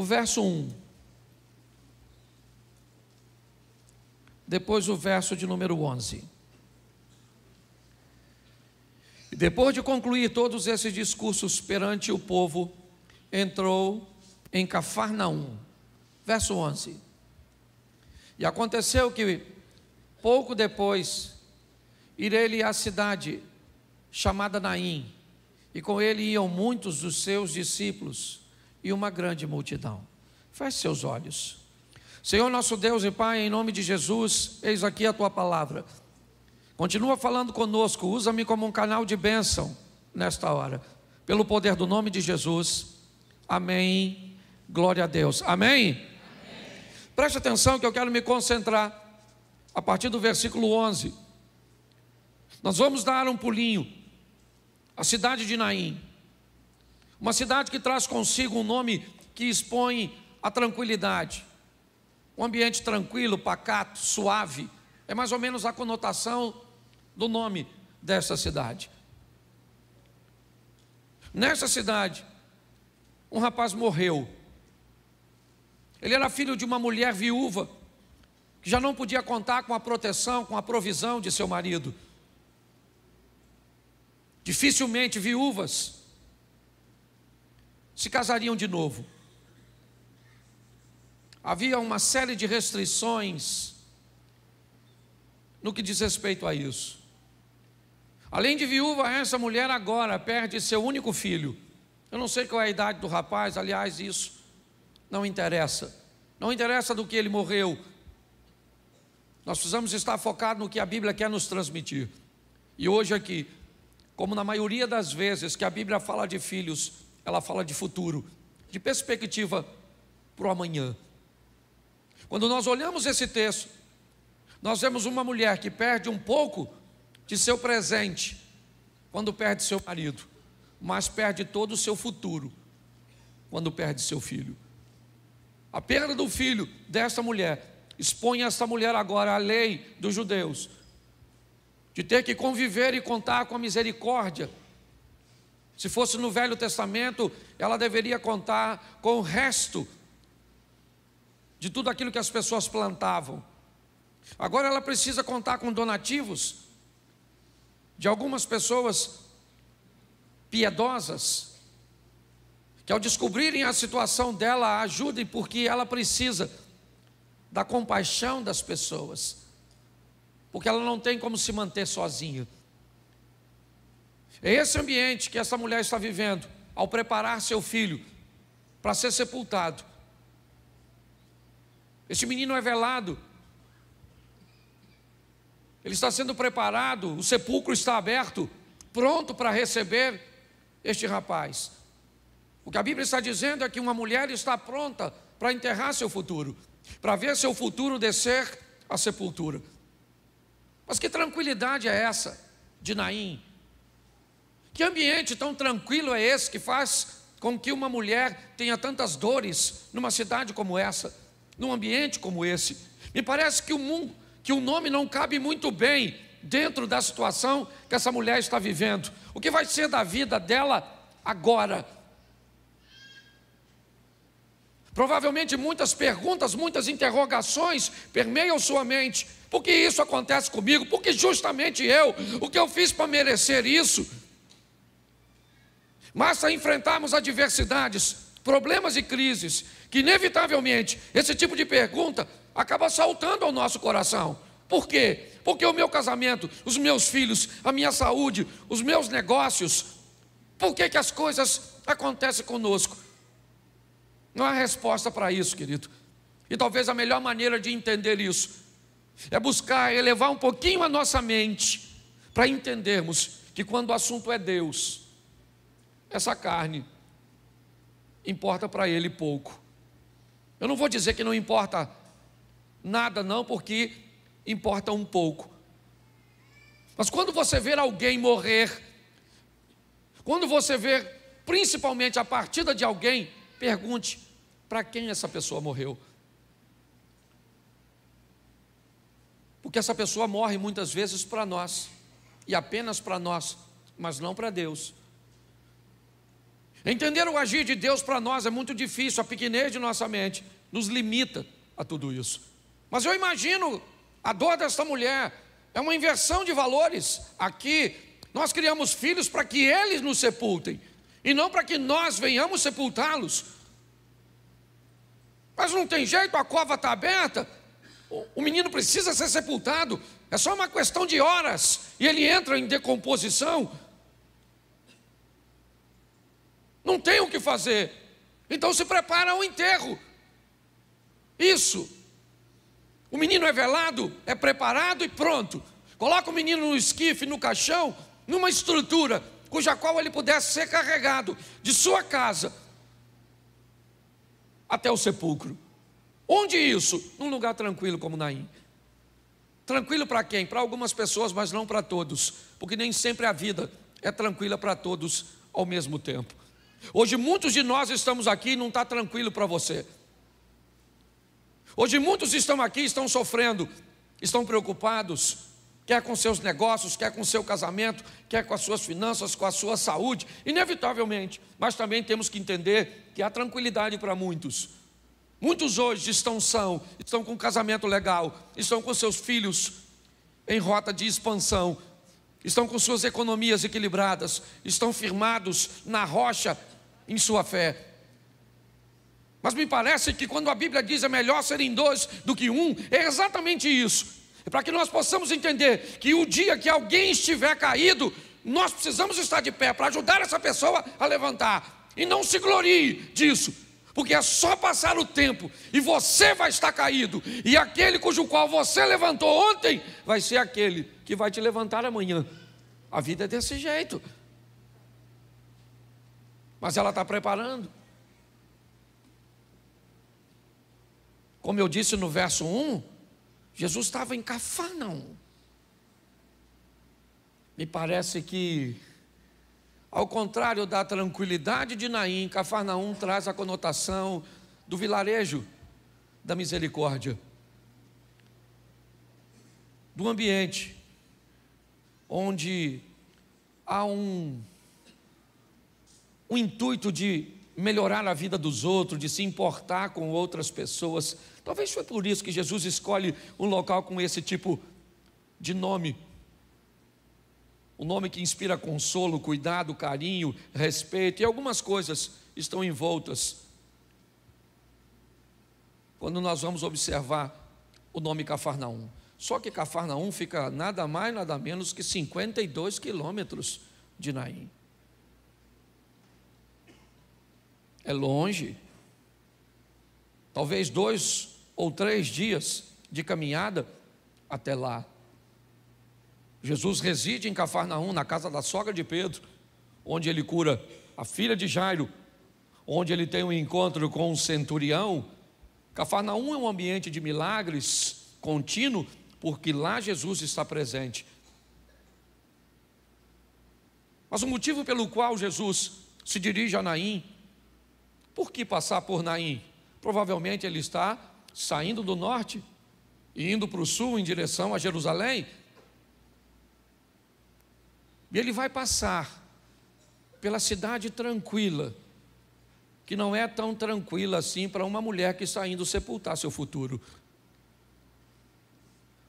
O verso 1. Depois o verso de número 11. E depois de concluir todos esses discursos perante o povo, entrou em Cafarnaum. Verso 11. E aconteceu que pouco depois ir ele à cidade chamada Naim, e com ele iam muitos dos seus discípulos e uma grande multidão. Feche seus olhos. Senhor nosso Deus e Pai, em nome de Jesus, eis aqui a tua palavra. Continua falando conosco, usa-me como um canal de bênção nesta hora. Pelo poder do nome de Jesus. Amém. Glória a Deus. Amém. Amém. Preste atenção que eu quero me concentrar a partir do versículo 11. Nós vamos dar um pulinho à cidade de Naim. Uma cidade que traz consigo um nome que expõe a tranquilidade. Um ambiente tranquilo, pacato, suave. É mais ou menos a conotação do nome dessa cidade. Nessa cidade, um rapaz morreu. Ele era filho de uma mulher viúva que já não podia contar com a proteção, com a provisão de seu marido. Dificilmente viúvas se casariam de novo. Havia uma série de restrições no que diz respeito a isso. Além de viúva, essa mulher agora perde seu único filho. Eu não sei qual é a idade do rapaz, aliás, isso não interessa. Não interessa do que ele morreu. Nós precisamos estar focados no que a Bíblia quer nos transmitir. E hoje aqui, como na maioria das vezes que a Bíblia fala de filhos, ela fala de futuro, de perspectiva para o amanhã. Quando nós olhamos esse texto, nós vemos uma mulher que perde um pouco de seu presente quando perde seu marido, mas perde todo o seu futuro quando perde seu filho. A perda do filho desta mulher expõe esta mulher agora à lei dos judeus de ter que conviver e contar com a misericórdia se fosse no Velho Testamento, ela deveria contar com o resto de tudo aquilo que as pessoas plantavam. Agora ela precisa contar com donativos de algumas pessoas piedosas, que ao descobrirem a situação dela, a ajudem, porque ela precisa da compaixão das pessoas, porque ela não tem como se manter sozinha. É esse ambiente que essa mulher está vivendo ao preparar seu filho para ser sepultado. Este menino é velado. Ele está sendo preparado, o sepulcro está aberto, pronto para receber este rapaz. O que a Bíblia está dizendo é que uma mulher está pronta para enterrar seu futuro, para ver seu futuro descer à sepultura. Mas que tranquilidade é essa de Naim? Que ambiente tão tranquilo é esse que faz com que uma mulher tenha tantas dores numa cidade como essa, num ambiente como esse? Me parece que o, mundo, que o nome não cabe muito bem dentro da situação que essa mulher está vivendo. O que vai ser da vida dela agora? Provavelmente muitas perguntas, muitas interrogações permeiam sua mente. Por que isso acontece comigo? Por que justamente eu? O que eu fiz para merecer isso? Mas a enfrentarmos adversidades, problemas e crises, que inevitavelmente esse tipo de pergunta acaba saltando ao nosso coração. Por quê? Porque o meu casamento, os meus filhos, a minha saúde, os meus negócios, por que, que as coisas acontecem conosco? Não há resposta para isso, querido. E talvez a melhor maneira de entender isso é buscar elevar um pouquinho a nossa mente para entendermos que quando o assunto é Deus, essa carne importa para ele pouco. Eu não vou dizer que não importa nada, não, porque importa um pouco. Mas quando você ver alguém morrer, quando você ver principalmente a partida de alguém, pergunte para quem essa pessoa morreu. Porque essa pessoa morre muitas vezes para nós, e apenas para nós, mas não para Deus. Entender o agir de Deus para nós é muito difícil, a pequenez de nossa mente nos limita a tudo isso. Mas eu imagino a dor desta mulher, é uma inversão de valores. Aqui, nós criamos filhos para que eles nos sepultem e não para que nós venhamos sepultá-los. Mas não tem jeito, a cova está aberta, o menino precisa ser sepultado, é só uma questão de horas e ele entra em decomposição não tem o que fazer. Então se prepara ao enterro. Isso. O menino é velado, é preparado e pronto. Coloca o menino no esquife, no caixão, numa estrutura cuja qual ele pudesse ser carregado de sua casa até o sepulcro. Onde isso? Num lugar tranquilo como Naim. Tranquilo para quem? Para algumas pessoas, mas não para todos, porque nem sempre a vida é tranquila para todos ao mesmo tempo. Hoje muitos de nós estamos aqui e não está tranquilo para você. Hoje muitos estão aqui, estão sofrendo, estão preocupados, quer com seus negócios, quer com seu casamento, quer com as suas finanças, com a sua saúde, inevitavelmente. Mas também temos que entender que há tranquilidade para muitos. Muitos hoje estão são, estão com um casamento legal, estão com seus filhos em rota de expansão, estão com suas economias equilibradas, estão firmados na rocha em sua fé. Mas me parece que quando a Bíblia diz é melhor serem dois do que um, é exatamente isso. É para que nós possamos entender que o dia que alguém estiver caído, nós precisamos estar de pé para ajudar essa pessoa a levantar. E não se glorie disso, porque é só passar o tempo e você vai estar caído, e aquele cujo qual você levantou ontem vai ser aquele que vai te levantar amanhã. A vida é desse jeito. Mas ela está preparando. Como eu disse no verso 1, Jesus estava em Cafarnaum. Me parece que ao contrário da tranquilidade de Naim, Cafarnaum traz a conotação do vilarejo, da misericórdia, do ambiente onde há um, um intuito de melhorar a vida dos outros, de se importar com outras pessoas. Talvez foi por isso que Jesus escolhe um local com esse tipo de nome o nome que inspira consolo, cuidado, carinho, respeito e algumas coisas estão envoltas. Quando nós vamos observar o nome Cafarnaum. Só que Cafarnaum fica nada mais, nada menos que 52 quilômetros de Naim. É longe. Talvez dois ou três dias de caminhada até lá. Jesus reside em Cafarnaum, na casa da sogra de Pedro, onde ele cura a filha de Jairo, onde ele tem um encontro com um centurião. Cafarnaum é um ambiente de milagres contínuo, porque lá Jesus está presente. Mas o motivo pelo qual Jesus se dirige a Naim, por que passar por Naim? Provavelmente ele está saindo do norte e indo para o sul em direção a Jerusalém, e ele vai passar pela cidade tranquila, que não é tão tranquila assim para uma mulher que está indo sepultar seu futuro.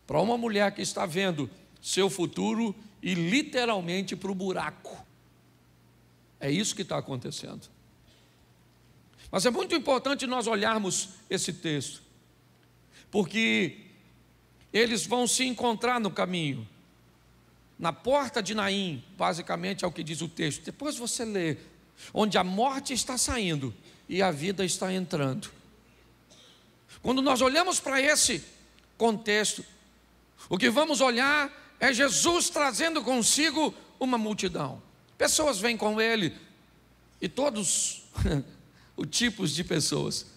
Para uma mulher que está vendo seu futuro e literalmente para o buraco. É isso que está acontecendo. Mas é muito importante nós olharmos esse texto, porque eles vão se encontrar no caminho na porta de Naim, basicamente é o que diz o texto. Depois você lê, onde a morte está saindo e a vida está entrando. Quando nós olhamos para esse contexto, o que vamos olhar é Jesus trazendo consigo uma multidão. Pessoas vêm com ele e todos os tipos de pessoas.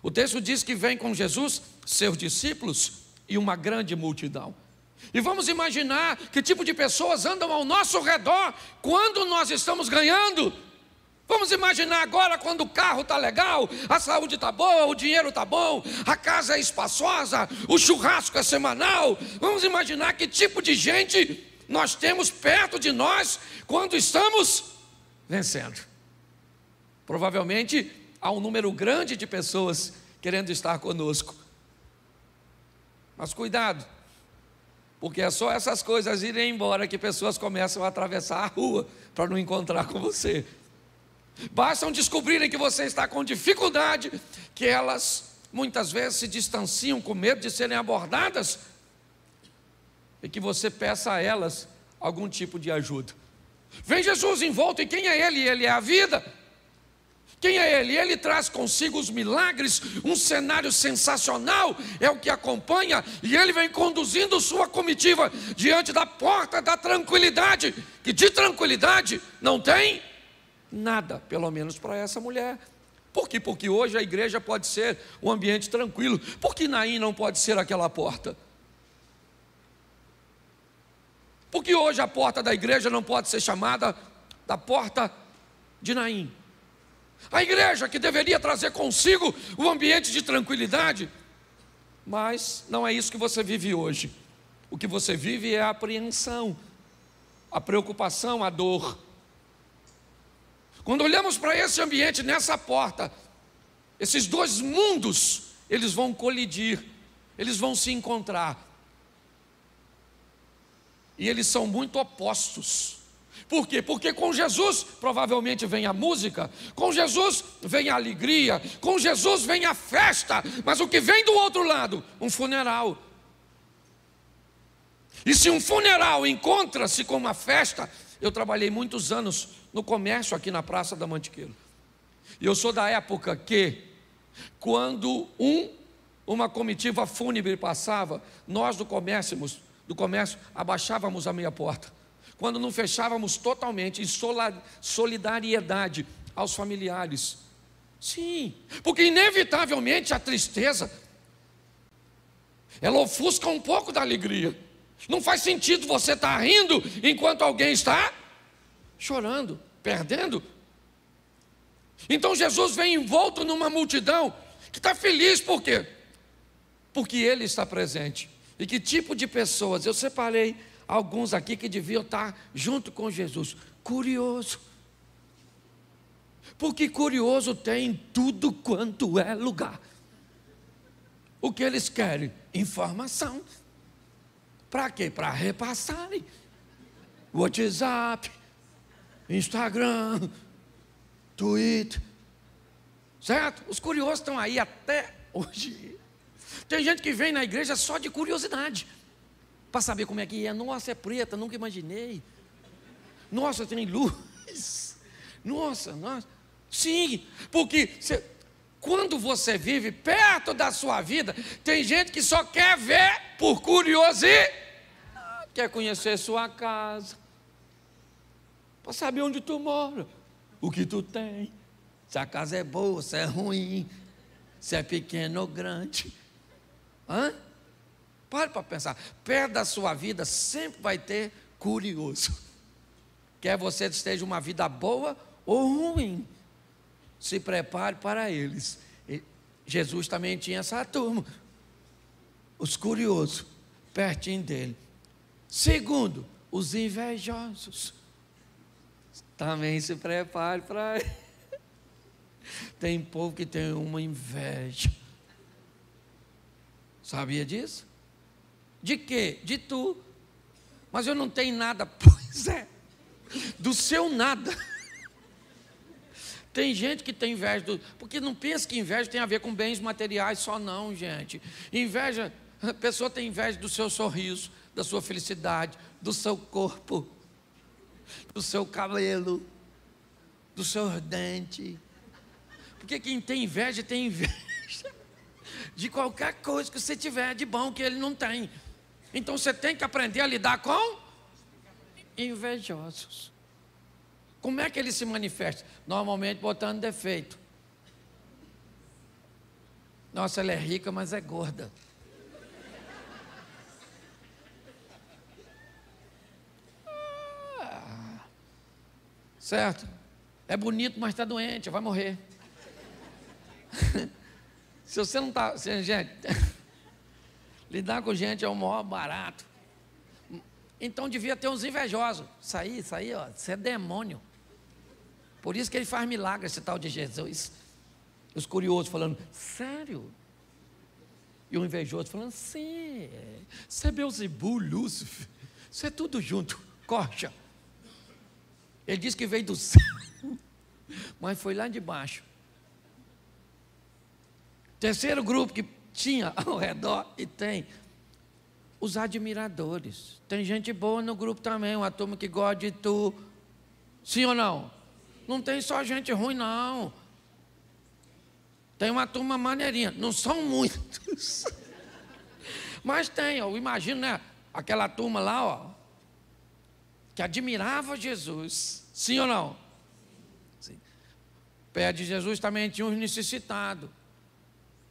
O texto diz que vem com Jesus seus discípulos e uma grande multidão. E vamos imaginar que tipo de pessoas andam ao nosso redor quando nós estamos ganhando. Vamos imaginar agora quando o carro está legal, a saúde está boa, o dinheiro está bom, a casa é espaçosa, o churrasco é semanal. Vamos imaginar que tipo de gente nós temos perto de nós quando estamos vencendo. Provavelmente há um número grande de pessoas querendo estar conosco. Mas cuidado, porque é só essas coisas irem embora que pessoas começam a atravessar a rua para não encontrar com você. Bastam descobrirem que você está com dificuldade, que elas muitas vezes se distanciam com medo de serem abordadas e que você peça a elas algum tipo de ajuda. Vem Jesus envolto e quem é Ele? Ele é a vida. Quem é ele? Ele traz consigo os milagres, um cenário sensacional, é o que acompanha, e ele vem conduzindo sua comitiva diante da porta da tranquilidade, que de tranquilidade não tem nada, pelo menos para essa mulher. Por quê? Porque hoje a igreja pode ser um ambiente tranquilo. Por que Naim não pode ser aquela porta? Porque hoje a porta da igreja não pode ser chamada da porta de Naim. A igreja que deveria trazer consigo o ambiente de tranquilidade, mas não é isso que você vive hoje. O que você vive é a apreensão, a preocupação, a dor. Quando olhamos para esse ambiente, nessa porta, esses dois mundos, eles vão colidir, eles vão se encontrar. E eles são muito opostos. Por quê? Porque com Jesus provavelmente vem a música, com Jesus vem a alegria, com Jesus vem a festa, mas o que vem do outro lado? Um funeral. E se um funeral encontra-se com uma festa, eu trabalhei muitos anos no comércio aqui na Praça da Mantiqueira. E eu sou da época que, quando um, uma comitiva fúnebre passava, nós do comércio, do comércio abaixávamos a meia porta quando não fechávamos totalmente em solidariedade aos familiares. Sim, porque inevitavelmente a tristeza ela ofusca um pouco da alegria. Não faz sentido você estar tá rindo enquanto alguém está chorando, perdendo. Então Jesus vem envolto numa multidão que está feliz por quê? Porque Ele está presente. E que tipo de pessoas? Eu separei alguns aqui que deviam estar junto com Jesus. Curioso. Porque curioso tem tudo quanto é lugar. O que eles querem? Informação. Para quê? Para repassarem. WhatsApp, Instagram, Twitter. Certo? Os curiosos estão aí até hoje. Tem gente que vem na igreja só de curiosidade para saber como é que é. Nossa, é preta, nunca imaginei. Nossa, tem luz. Nossa, nossa. Sim, porque quando você vive perto da sua vida, tem gente que só quer ver por curiosidade, quer conhecer sua casa, para saber onde tu mora, o que tu tem, se a casa é boa, se é ruim, se é pequena ou grande. Hã? Pare para pensar. Perto da sua vida sempre vai ter curioso. Quer você esteja uma vida boa ou ruim, se prepare para eles. E Jesus também tinha essa turma, os curiosos, pertinho dele. Segundo, os invejosos. Também se prepare para eles. Tem povo que tem uma inveja. Sabia disso? De quê? De tu. Mas eu não tenho nada. Pois é. Do seu nada. Tem gente que tem inveja do. Porque não pensa que inveja tem a ver com bens materiais só, não, gente. Inveja, a pessoa tem inveja do seu sorriso, da sua felicidade, do seu corpo, do seu cabelo, do seu dente. Porque quem tem inveja tem inveja de qualquer coisa que você tiver de bom que ele não tem. Então você tem que aprender a lidar com invejosos. Como é que ele se manifesta? Normalmente botando defeito. Nossa, ela é rica, mas é gorda. Ah, certo? É bonito, mas está doente, vai morrer. se você não está. Gente. Lidar com gente é o maior barato. Então devia ter uns invejosos. Isso aí, isso aí, ó, isso é demônio. Por isso que ele faz milagre, esse tal de Jesus. Os curiosos falando, sério? E o invejoso falando, sim, é. Você é Beuzebu, Lúcifer, isso é tudo junto, coxa. Ele disse que veio do céu, mas foi lá de baixo. Terceiro grupo que tinha ao redor e tem os admiradores. Tem gente boa no grupo também, uma turma que gosta de tu. Sim ou não? Não tem só gente ruim, não. Tem uma turma maneirinha. Não são muitos. Mas tem, eu imagino, né? Aquela turma lá, ó, que admirava Jesus. Sim ou não? Sim. Pede de Jesus também tinha uns necessitados.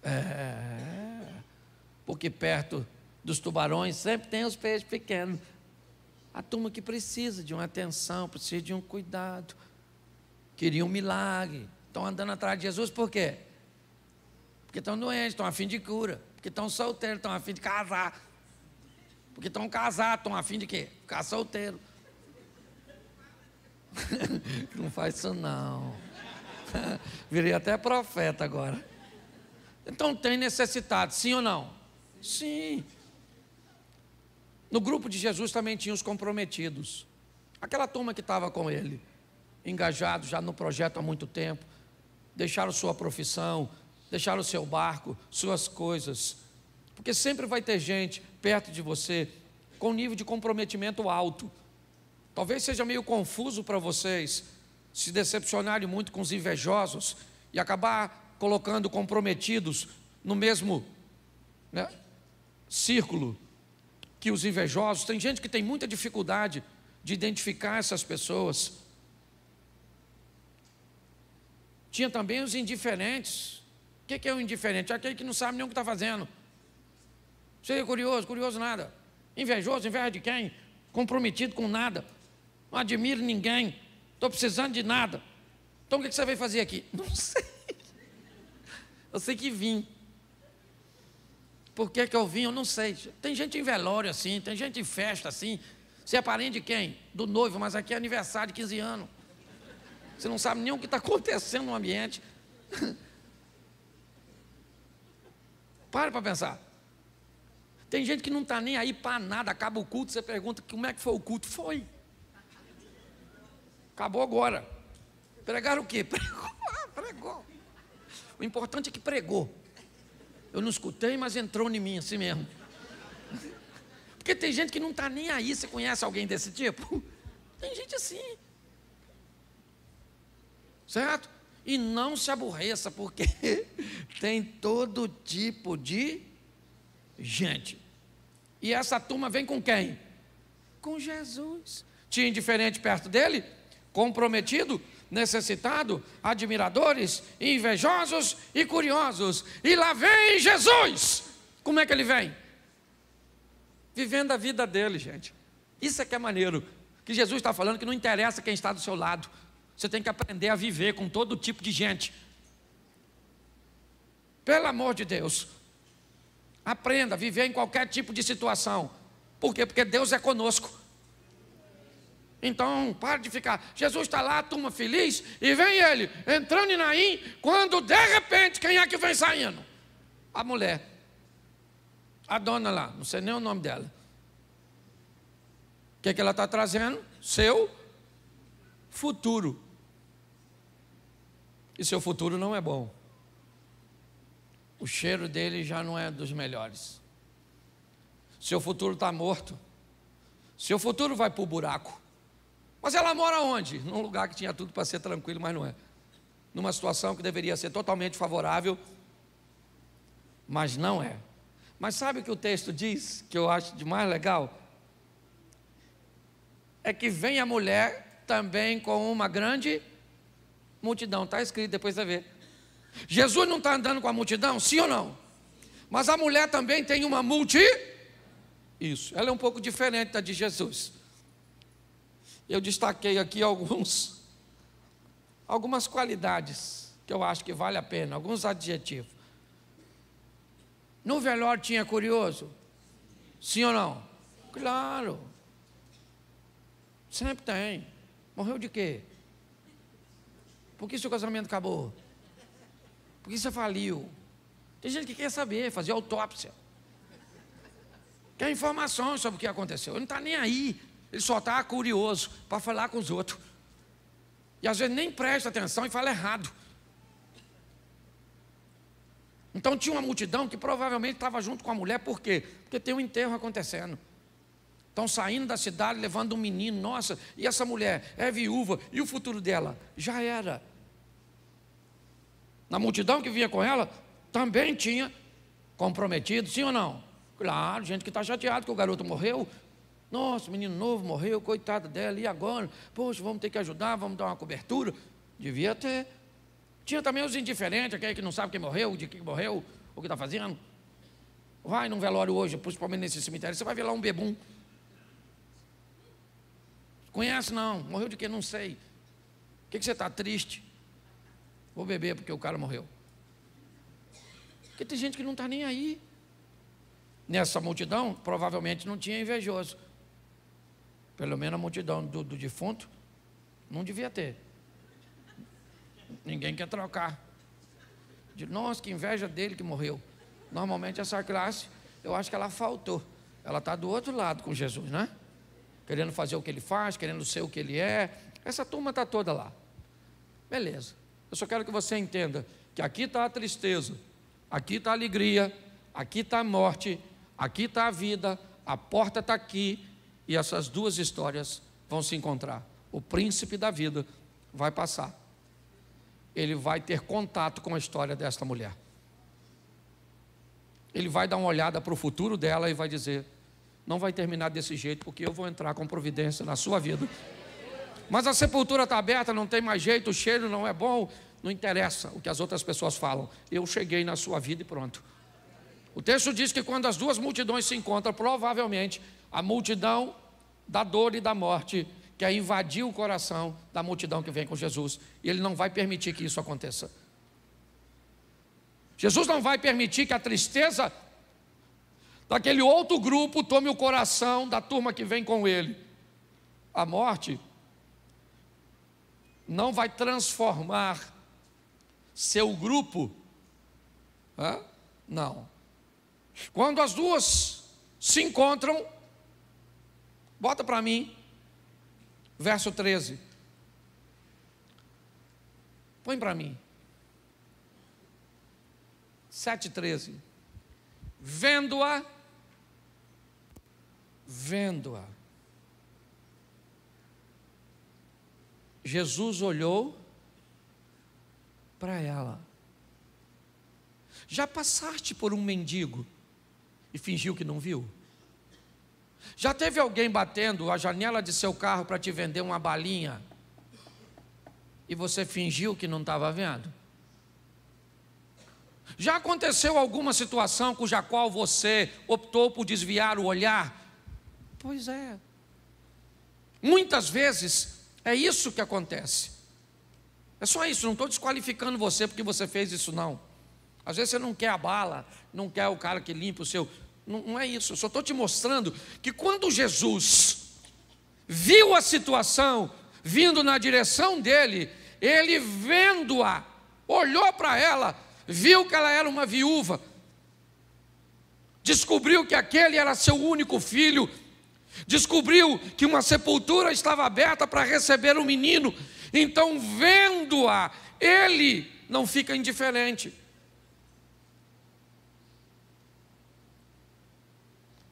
É, porque perto dos tubarões sempre tem os peixes pequenos. A turma que precisa de uma atenção, precisa de um cuidado, queria um milagre, estão andando atrás de Jesus por quê? Porque estão doentes, estão afim de cura, porque estão solteiros, estão afim de casar, porque estão casados, estão afim de quê? Ficar solteiro. não faz isso não. Virei até profeta agora. Então tem necessitado, sim ou não? Sim. No grupo de Jesus também tinha os comprometidos. Aquela turma que estava com ele, engajado já no projeto há muito tempo, deixaram sua profissão, deixaram seu barco, suas coisas. Porque sempre vai ter gente perto de você com nível de comprometimento alto. Talvez seja meio confuso para vocês se decepcionarem muito com os invejosos e acabar colocando comprometidos no mesmo né, círculo que os invejosos. Tem gente que tem muita dificuldade de identificar essas pessoas. Tinha também os indiferentes. O que é o indiferente? É aquele que não sabe nem o que está fazendo. é curioso, curioso nada. Invejoso, inveja de quem? Comprometido com nada. Não admiro ninguém. Estou precisando de nada. Então o que você veio fazer aqui? Não sei. Eu sei que vim. Por que, que eu vim? Eu não sei. Tem gente em velório assim, tem gente em festa assim. Você é parente de quem? Do noivo, mas aqui é aniversário de 15 anos. Você não sabe nem o que está acontecendo no ambiente. Pare para pensar. Tem gente que não está nem aí para nada, acaba o culto, você pergunta como é que foi o culto. Foi. Acabou agora. Pregaram o quê? Pregaram o importante é que pregou. Eu não escutei, mas entrou em mim assim mesmo. Porque tem gente que não está nem aí. Você conhece alguém desse tipo? Tem gente assim. Certo? E não se aborreça, porque tem todo tipo de gente. E essa turma vem com quem? Com Jesus. Tinha indiferente perto dele? Comprometido? necessitado, admiradores, invejosos e curiosos. E lá vem Jesus. Como é que ele vem? Vivendo a vida dele, gente. Isso é que é maneiro. Que Jesus está falando que não interessa quem está do seu lado. Você tem que aprender a viver com todo tipo de gente. Pelo amor de Deus. Aprenda a viver em qualquer tipo de situação. Por quê? Porque Deus é conosco. Então, para de ficar. Jesus está lá, turma feliz, e vem ele entrando em Naim, quando de repente, quem é que vem saindo? A mulher. A dona lá, não sei nem o nome dela. O que, é que ela está trazendo? Seu futuro. E seu futuro não é bom. O cheiro dele já não é dos melhores. Seu futuro está morto. Seu futuro vai para o buraco. Mas ela mora onde? Num lugar que tinha tudo para ser tranquilo, mas não é. Numa situação que deveria ser totalmente favorável, mas não é. Mas sabe o que o texto diz, que eu acho de mais legal? É que vem a mulher também com uma grande multidão. Está escrito, depois você vê. Jesus não está andando com a multidão? Sim ou não? Mas a mulher também tem uma multi. Isso, ela é um pouco diferente da de Jesus eu destaquei aqui alguns, algumas qualidades que eu acho que vale a pena, alguns adjetivos. No velório tinha curioso? Sim ou não? Claro. Sempre tem. Morreu de quê? Por que seu casamento acabou? Por que você faliu? Tem gente que quer saber, fazer autópsia. Quer informações sobre o que aconteceu. Ele não está nem aí ele só está curioso para falar com os outros. E às vezes nem presta atenção e fala errado. Então tinha uma multidão que provavelmente estava junto com a mulher, por quê? Porque tem um enterro acontecendo. Estão saindo da cidade levando um menino, nossa, e essa mulher é viúva, e o futuro dela? Já era. Na multidão que vinha com ela, também tinha comprometido, sim ou não? Claro, gente que está chateado que o garoto morreu, nossa, o menino novo morreu, coitado dela, e agora? Poxa, vamos ter que ajudar, vamos dar uma cobertura. Devia ter. Tinha também os indiferentes, aquele que não sabe quem morreu, de quem morreu, o que está fazendo. Vai num velório hoje, principalmente nesse cemitério, você vai ver lá um bebum. Conhece não, morreu de quê? Não sei. O que, que você está triste? Vou beber porque o cara morreu. Porque tem gente que não está nem aí. Nessa multidão, provavelmente não tinha invejoso. Pelo menos a multidão do, do defunto não devia ter. Ninguém quer trocar. De, Nossa, que inveja dele que morreu. Normalmente essa classe, eu acho que ela faltou. Ela está do outro lado com Jesus, né? Querendo fazer o que ele faz, querendo ser o que ele é. Essa turma está toda lá. Beleza. Eu só quero que você entenda que aqui está a tristeza, aqui está a alegria, aqui está a morte, aqui está a vida, a porta está aqui, e essas duas histórias vão se encontrar. O príncipe da vida vai passar. Ele vai ter contato com a história desta mulher. Ele vai dar uma olhada para o futuro dela e vai dizer: não vai terminar desse jeito, porque eu vou entrar com providência na sua vida. Mas a sepultura está aberta, não tem mais jeito, o cheiro não é bom, não interessa o que as outras pessoas falam. Eu cheguei na sua vida e pronto. O texto diz que quando as duas multidões se encontram, provavelmente a multidão da dor e da morte, é invadir o coração da multidão que vem com Jesus. E ele não vai permitir que isso aconteça. Jesus não vai permitir que a tristeza daquele outro grupo tome o coração da turma que vem com ele. A morte não vai transformar seu grupo. Hã? Não. Quando as duas se encontram, Bota para mim, verso 13. Põe para mim. 7,13. Vendo-a, vendo-a. Jesus olhou para ela. Já passaste por um mendigo e fingiu que não viu? Já teve alguém batendo a janela de seu carro para te vender uma balinha e você fingiu que não estava vendo? Já aconteceu alguma situação cuja qual você optou por desviar o olhar? Pois é. Muitas vezes é isso que acontece. É só isso, não estou desqualificando você porque você fez isso, não. Às vezes você não quer a bala, não quer o cara que limpa o seu não, não é isso. Eu só estou te mostrando que quando Jesus viu a situação vindo na direção dele, ele vendo-a, olhou para ela, viu que ela era uma viúva, descobriu que aquele era seu único filho, descobriu que uma sepultura estava aberta para receber o um menino. Então, vendo-a, ele não fica indiferente.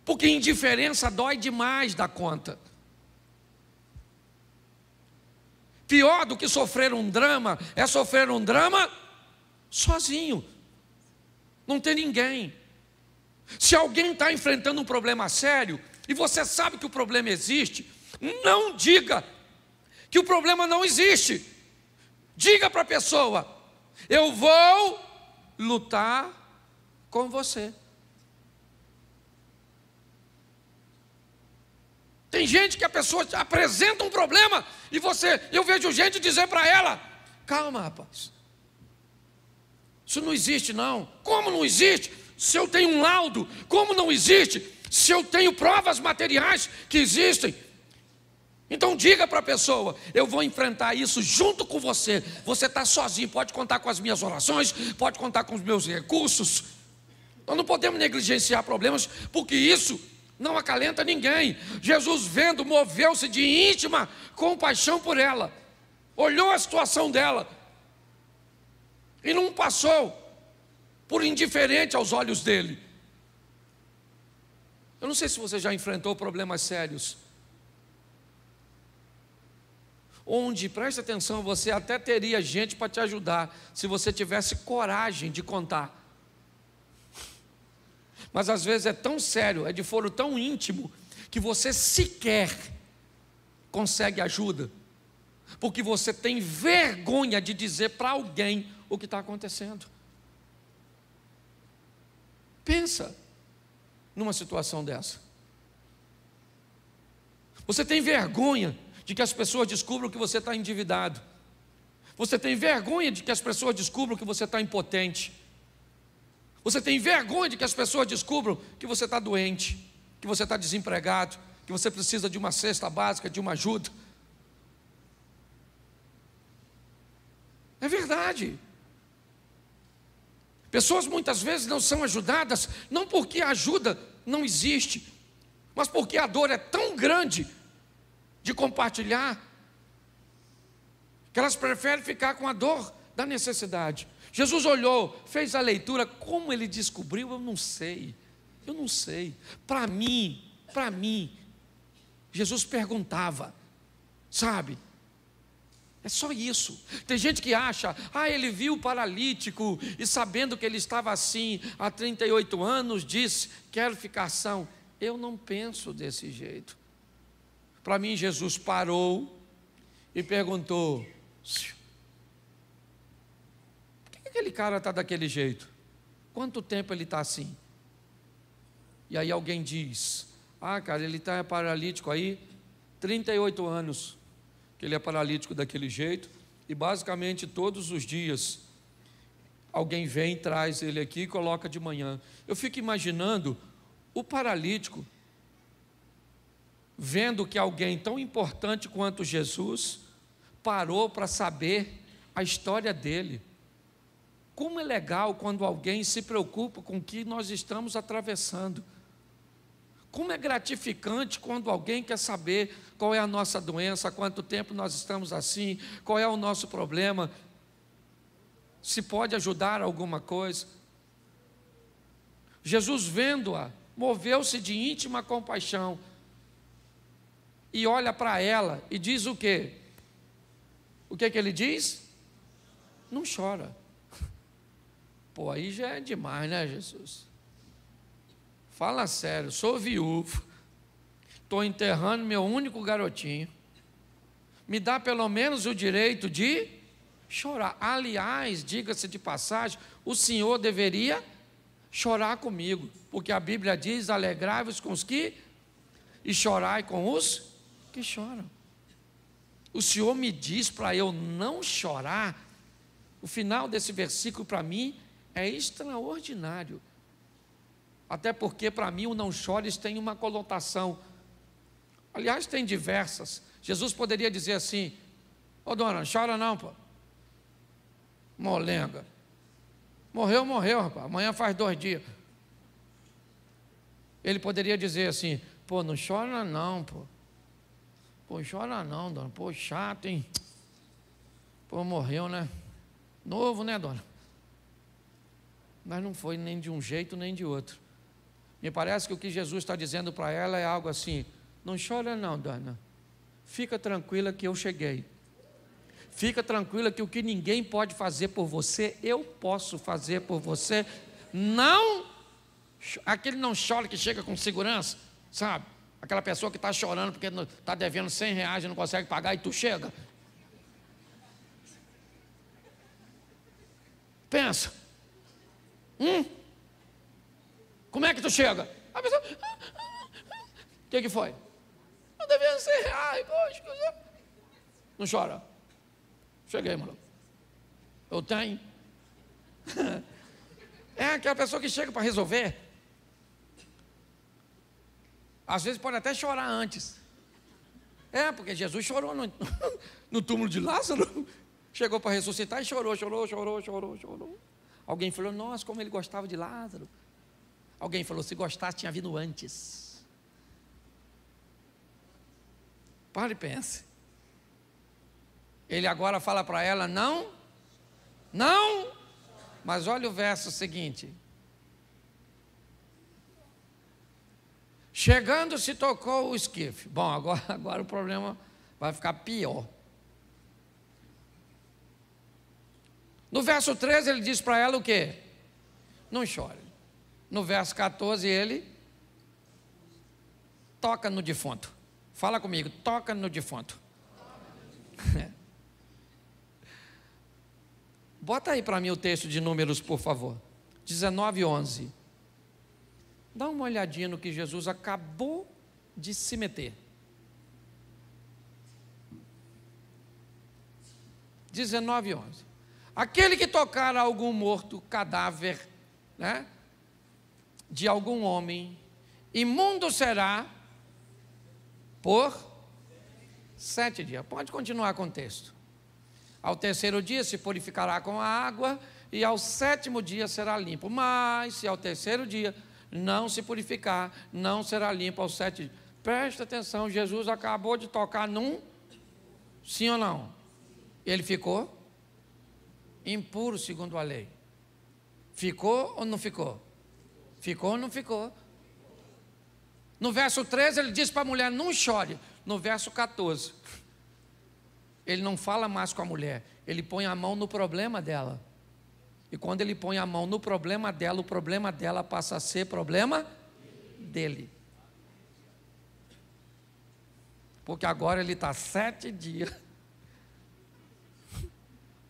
Porque indiferença dói demais da conta. Pior do que sofrer um drama é sofrer um drama sozinho. Não tem ninguém. Se alguém está enfrentando um problema sério e você sabe que o problema existe, não diga que o problema não existe. Diga para a pessoa: eu vou lutar com você. Tem gente que a pessoa apresenta um problema e você, eu vejo gente dizer para ela: calma, rapaz. Isso não existe, não. Como não existe? Se eu tenho um laudo, como não existe? Se eu tenho provas materiais que existem. Então diga para a pessoa: eu vou enfrentar isso junto com você. Você está sozinho, pode contar com as minhas orações, pode contar com os meus recursos. Nós não podemos negligenciar problemas, porque isso não acalenta ninguém. Jesus, vendo, moveu-se de íntima compaixão por ela, olhou a situação dela e não passou por indiferente aos olhos dele. Eu não sei se você já enfrentou problemas sérios. Onde, preste atenção, você até teria gente para te ajudar, se você tivesse coragem de contar. Mas às vezes é tão sério, é de foro tão íntimo, que você sequer consegue ajuda, porque você tem vergonha de dizer para alguém o que está acontecendo. Pensa numa situação dessa. Você tem vergonha de que as pessoas descubram que você está endividado. Você tem vergonha de que as pessoas descubram que você está impotente. Você tem vergonha de que as pessoas descubram que você está doente, que você está desempregado, que você precisa de uma cesta básica, de uma ajuda. É verdade. Pessoas muitas vezes não são ajudadas, não porque a ajuda não existe, mas porque a dor é tão grande de compartilhar, que elas preferem ficar com a dor da necessidade. Jesus olhou, fez a leitura, como ele descobriu, eu não sei. Eu não sei. Para mim, para mim, Jesus perguntava, sabe? É só isso. Tem gente que acha, ah, ele viu o paralítico e sabendo que ele estava assim há 38 anos, disse: quero ficar são. Eu não penso desse jeito. Para mim, Jesus parou e perguntou: aquele cara está daquele jeito? Quanto tempo ele está assim? E aí alguém diz: Ah, cara, ele está paralítico aí, 38 anos que ele é paralítico daquele jeito, e basicamente todos os dias alguém vem, traz ele aqui e coloca de manhã. Eu fico imaginando o paralítico vendo que alguém tão importante quanto Jesus parou para saber a história dele. Como é legal quando alguém se preocupa com o que nós estamos atravessando. Como é gratificante quando alguém quer saber qual é a nossa doença, há quanto tempo nós estamos assim, qual é o nosso problema, se pode ajudar alguma coisa. Jesus, vendo-a, moveu-se de íntima compaixão e olha para ela e diz o quê? O que, é que ele diz? Não chora. Pô, aí já é demais, né, Jesus? Fala sério, sou viúvo, estou enterrando meu único garotinho. Me dá pelo menos o direito de chorar. Aliás, diga-se de passagem, o Senhor deveria chorar comigo, porque a Bíblia diz: alegrai-vos com os que e chorai com os que choram. O Senhor me diz para eu não chorar. O final desse versículo para mim é extraordinário. Até porque, para mim, o não chores tem uma conotação. Aliás, tem diversas. Jesus poderia dizer assim: Ô oh, dona, chora não, pô. Molenga. Morreu, morreu, rapaz. Amanhã faz dois dias. Ele poderia dizer assim: pô, não chora não, pô. Pô, chora não, dona. Pô, chato, hein? Pô, morreu, né? Novo, né, dona? mas não foi nem de um jeito nem de outro. Me parece que o que Jesus está dizendo para ela é algo assim: não chora, não, dona. Fica tranquila que eu cheguei. Fica tranquila que o que ninguém pode fazer por você, eu posso fazer por você. Não, aquele não chora que chega com segurança, sabe? Aquela pessoa que está chorando porque está devendo 100 reais e não consegue pagar e tu chega. Pensa, Hum? Como é que tu chega? A pessoa. O ah, ah, ah. que, que foi? eu devia ser. Ai, poxa. Né? Não chora. Cheguei, maluco. Eu tenho. É aquela pessoa que chega para resolver. Às vezes pode até chorar antes. É, porque Jesus chorou no, no túmulo de Lázaro. Chegou para ressuscitar e chorou, chorou, chorou, chorou, chorou. Alguém falou, nossa, como ele gostava de Lázaro. Alguém falou, se gostasse, tinha vindo antes. Pare e pense. Ele agora fala para ela, não, não, mas olha o verso seguinte. Chegando se tocou o esquife. Bom, agora, agora o problema vai ficar pior. No verso 13 ele diz para ela o quê? Não chore. No verso 14 ele toca no defunto. Fala comigo, toca no defunto. Bota aí para mim o texto de números, por favor. 19, e 11. Dá uma olhadinha no que Jesus acabou de se meter. 19, e 11. Aquele que tocar algum morto cadáver, né, de algum homem, imundo será por sete dias. Pode continuar com o texto. Ao terceiro dia se purificará com a água, e ao sétimo dia será limpo. Mas se ao terceiro dia não se purificar, não será limpo ao sete dias. Presta atenção, Jesus acabou de tocar num, sim ou não? Ele ficou impuro segundo a lei. Ficou ou não ficou? Ficou ou não ficou? No verso 13 ele diz para a mulher: não chore. No verso 14, ele não fala mais com a mulher, ele põe a mão no problema dela. E quando ele põe a mão no problema dela, o problema dela passa a ser problema dele. Porque agora ele está sete dias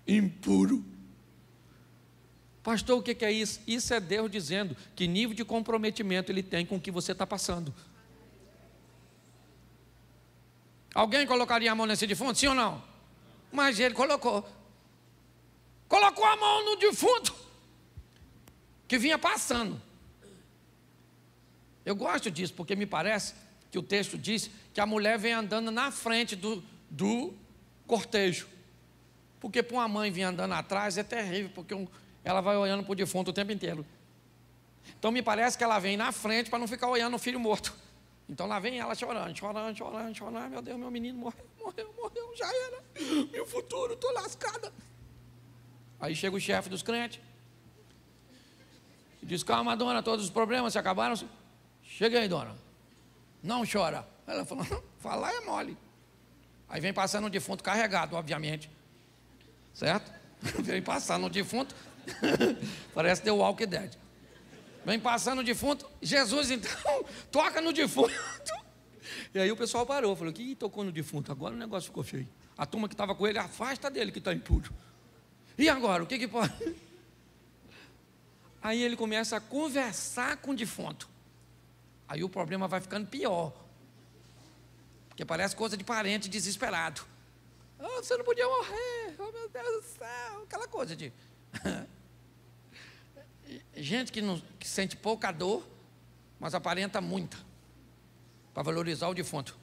impuro. Pastor, o que é isso? Isso é Deus dizendo que nível de comprometimento ele tem com o que você está passando. Alguém colocaria a mão nesse defunto, sim ou não? Mas ele colocou. Colocou a mão no defunto que vinha passando. Eu gosto disso porque me parece que o texto diz que a mulher vem andando na frente do, do cortejo. Porque para uma mãe vir andando atrás é terrível, porque ela vai olhando para o defunto o tempo inteiro. Então me parece que ela vem na frente para não ficar olhando o filho morto. Então lá vem ela chorando, chorando, chorando, chorando. Meu Deus, meu menino morreu, morreu, morreu, já era. Meu futuro, estou lascada. Aí chega o chefe dos crentes. E diz, calma, dona, todos os problemas se acabaram. Chega aí, dona. Não chora. Ela falou, falar é mole. Aí vem passando o defunto carregado, obviamente certo? Vem passar no defunto, parece The Walking Dead. Vem passar no defunto, Jesus então toca no defunto. E aí o pessoal parou, falou: que tocou no defunto? Agora o negócio ficou feio. A turma que estava com ele, afasta dele que está em tudo. E agora, o que que pode? Aí ele começa a conversar com o defunto. Aí o problema vai ficando pior. Porque parece coisa de parente desesperado. Oh, você não podia morrer. Oh, meu Deus do céu. Aquela coisa de. Gente que, não, que sente pouca dor, mas aparenta muita. Para valorizar o defunto.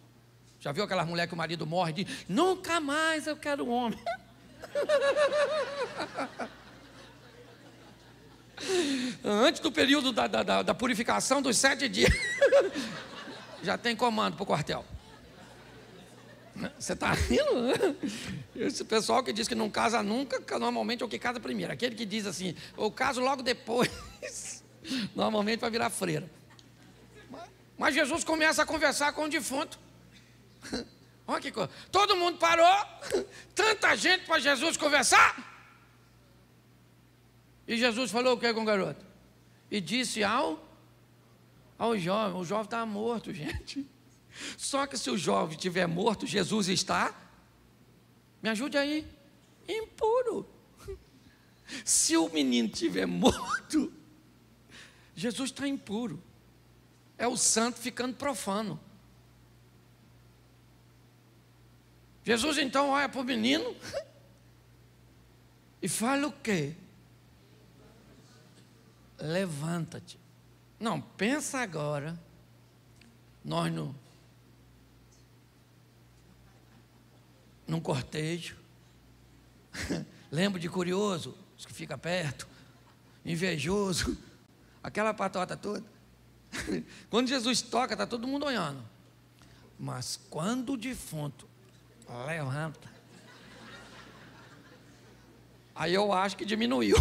Já viu aquelas mulheres que o marido morre de. diz: Nunca mais eu quero um homem. Antes do período da, da, da purificação dos sete dias, já tem comando para o quartel. Você está rindo? Esse pessoal que diz que não casa nunca, normalmente é o que casa primeiro. Aquele que diz assim, eu caso logo depois, normalmente vai virar freira. Mas Jesus começa a conversar com o defunto. Olha que coisa. Todo mundo parou, tanta gente para Jesus conversar. E Jesus falou o que com o garoto? E disse ao, ao jovem: o jovem estava morto, gente. Só que se o jovem estiver morto, Jesus está, me ajude aí, impuro. Se o menino estiver morto, Jesus está impuro. É o santo ficando profano. Jesus então olha para o menino e fala o quê? Levanta-te. Não, pensa agora. Nós no num cortejo. Lembro de curioso, os que fica perto, invejoso, aquela patota toda. quando Jesus toca, está todo mundo olhando. Mas quando o defunto levanta, aí eu acho que diminuiu.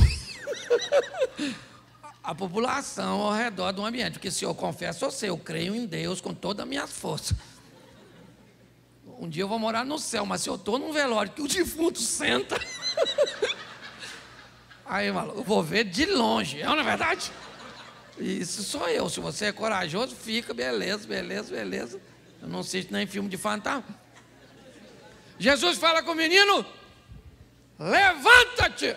a população ao redor do ambiente, porque se eu confesso a você, eu creio em Deus com toda a minha força um dia eu vou morar no céu, mas se eu estou num velório que o defunto senta. Aí, maluco, eu vou ver de longe, é, não é verdade? Isso sou eu. Se você é corajoso, fica, beleza, beleza, beleza. Eu não assisto nem filme de fantasma. Jesus fala com o menino: levanta-te!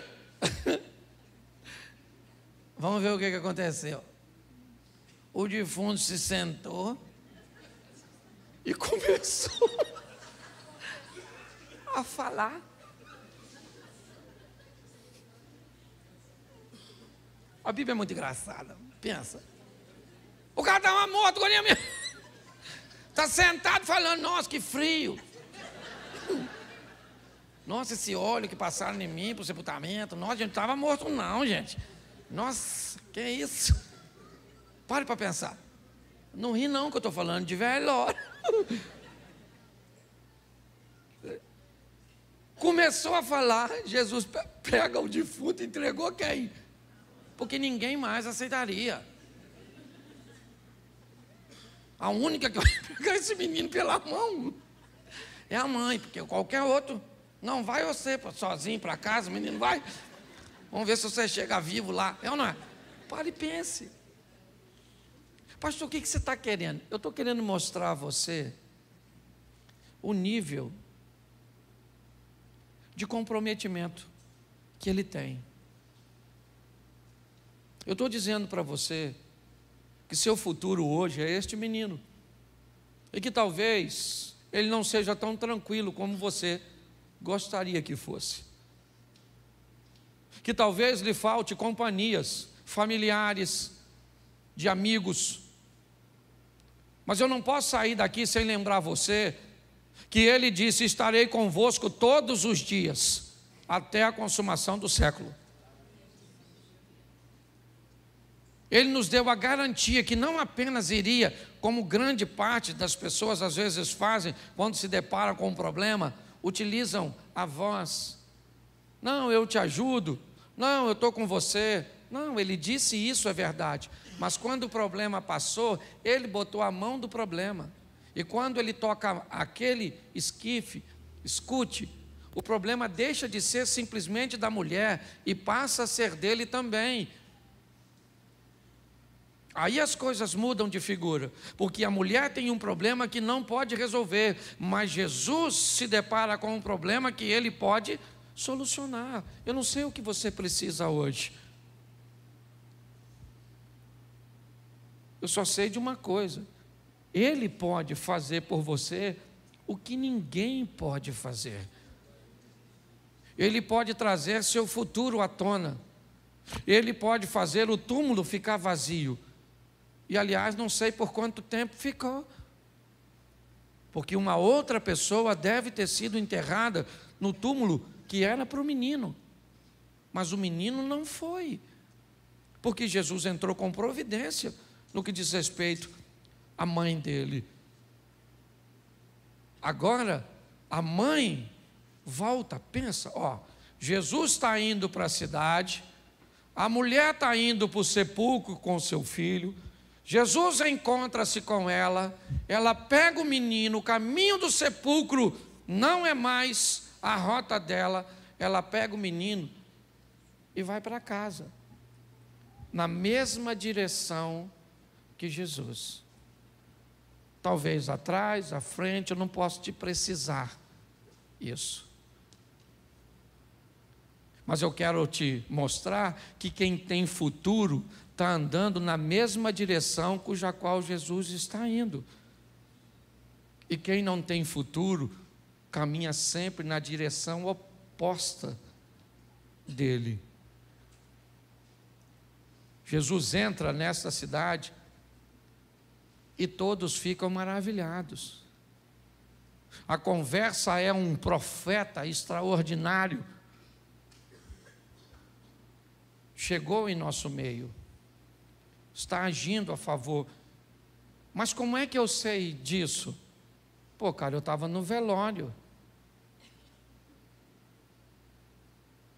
Vamos ver o que aconteceu. O defunto se sentou e começou a falar. A Bíblia é muito engraçada. Pensa. O cara está uma morto, Golinha. Está sentado falando, nossa, que frio. Nossa, esse óleo que passaram em mim para o sepultamento. Nossa, gente, não estava morto, não, gente. Nossa, que isso? Pare para pensar. Não ri, não, que eu estou falando de velório. Começou a falar, Jesus pega o defunto, e entregou quem? Porque ninguém mais aceitaria. A única que vai pegar é esse menino pela mão é a mãe, porque qualquer outro não vai você sozinho para casa, menino vai. Vamos ver se você chega vivo lá. É ou não é? Pare e pense. Pastor, o que você está querendo? Eu estou querendo mostrar a você o nível de comprometimento que ele tem. Eu estou dizendo para você que seu futuro hoje é este menino e que talvez ele não seja tão tranquilo como você gostaria que fosse. Que talvez lhe falte companhias, familiares, de amigos. Mas eu não posso sair daqui sem lembrar você que ele disse: Estarei convosco todos os dias, até a consumação do século. Ele nos deu a garantia que não apenas iria, como grande parte das pessoas às vezes fazem quando se deparam com um problema, utilizam a voz. Não, eu te ajudo. Não, eu estou com você. Não, ele disse isso é verdade. Mas quando o problema passou, ele botou a mão do problema. E quando ele toca aquele esquife, escute, o problema deixa de ser simplesmente da mulher e passa a ser dele também. Aí as coisas mudam de figura, porque a mulher tem um problema que não pode resolver, mas Jesus se depara com um problema que ele pode solucionar. Eu não sei o que você precisa hoje. Eu só sei de uma coisa: ele pode fazer por você o que ninguém pode fazer. Ele pode trazer seu futuro à tona. Ele pode fazer o túmulo ficar vazio. E aliás, não sei por quanto tempo ficou. Porque uma outra pessoa deve ter sido enterrada no túmulo que era para o menino. Mas o menino não foi. Porque Jesus entrou com providência no que diz respeito a mãe dele. Agora, a mãe volta, pensa, ó, Jesus está indo para a cidade, a mulher está indo para o sepulcro com seu filho, Jesus encontra-se com ela, ela pega o menino, o caminho do sepulcro não é mais a rota dela, ela pega o menino e vai para casa, na mesma direção que Jesus talvez atrás, à frente, eu não posso te precisar isso. Mas eu quero te mostrar que quem tem futuro está andando na mesma direção cuja qual Jesus está indo. E quem não tem futuro caminha sempre na direção oposta dele. Jesus entra nesta cidade e todos ficam maravilhados. A conversa é um profeta extraordinário. Chegou em nosso meio, está agindo a favor. Mas como é que eu sei disso? Pô, cara, eu estava no velório.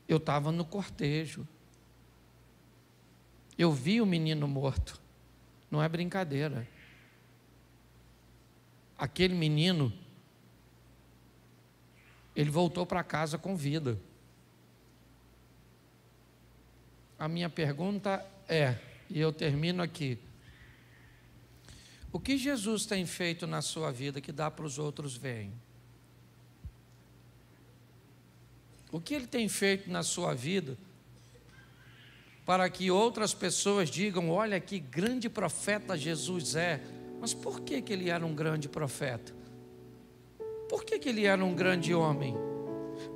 Eu estava no cortejo. Eu vi o menino morto. Não é brincadeira aquele menino, ele voltou para casa com vida. A minha pergunta é, e eu termino aqui: o que Jesus tem feito na sua vida que dá para os outros verem? O que ele tem feito na sua vida para que outras pessoas digam: olha que grande profeta Jesus é? Mas por que, que ele era um grande profeta? Por que, que ele era um grande homem?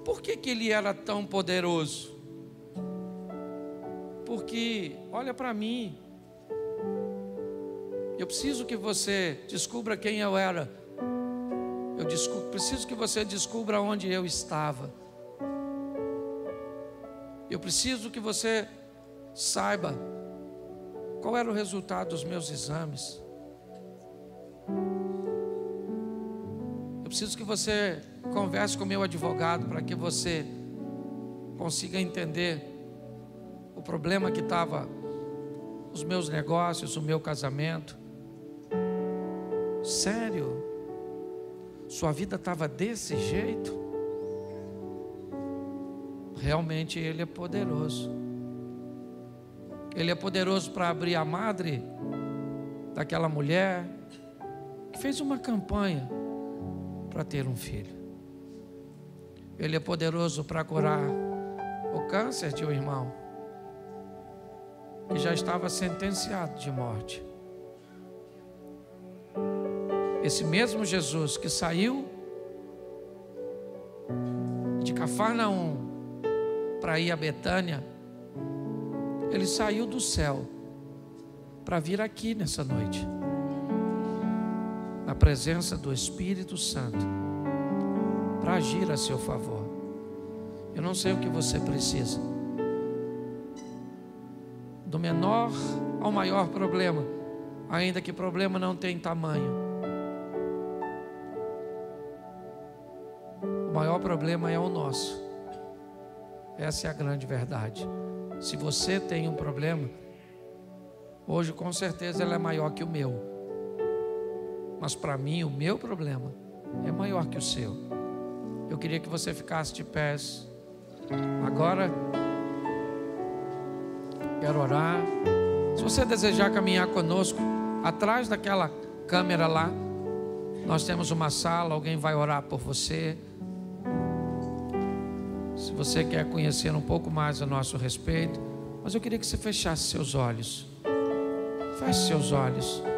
Por que, que ele era tão poderoso? Porque, olha para mim, eu preciso que você descubra quem eu era. Eu descubro, preciso que você descubra onde eu estava. Eu preciso que você saiba qual era o resultado dos meus exames. preciso que você converse com meu advogado para que você consiga entender o problema que estava os meus negócios, o meu casamento. Sério? Sua vida estava desse jeito? Realmente ele é poderoso. Ele é poderoso para abrir a madre daquela mulher que fez uma campanha para ter um filho. Ele é poderoso para curar o câncer de um irmão que já estava sentenciado de morte. Esse mesmo Jesus que saiu de Cafarnaum para ir a Betânia, ele saiu do céu para vir aqui nessa noite na presença do Espírito Santo para agir a seu favor. Eu não sei o que você precisa. Do menor ao maior problema, ainda que problema não tenha tamanho. O maior problema é o nosso. Essa é a grande verdade. Se você tem um problema, hoje com certeza ela é maior que o meu mas para mim o meu problema é maior que o seu. Eu queria que você ficasse de pés. Agora, quero orar. Se você desejar caminhar conosco, atrás daquela câmera lá, nós temos uma sala, alguém vai orar por você. Se você quer conhecer um pouco mais a nosso respeito, mas eu queria que você fechasse seus olhos. Feche seus olhos.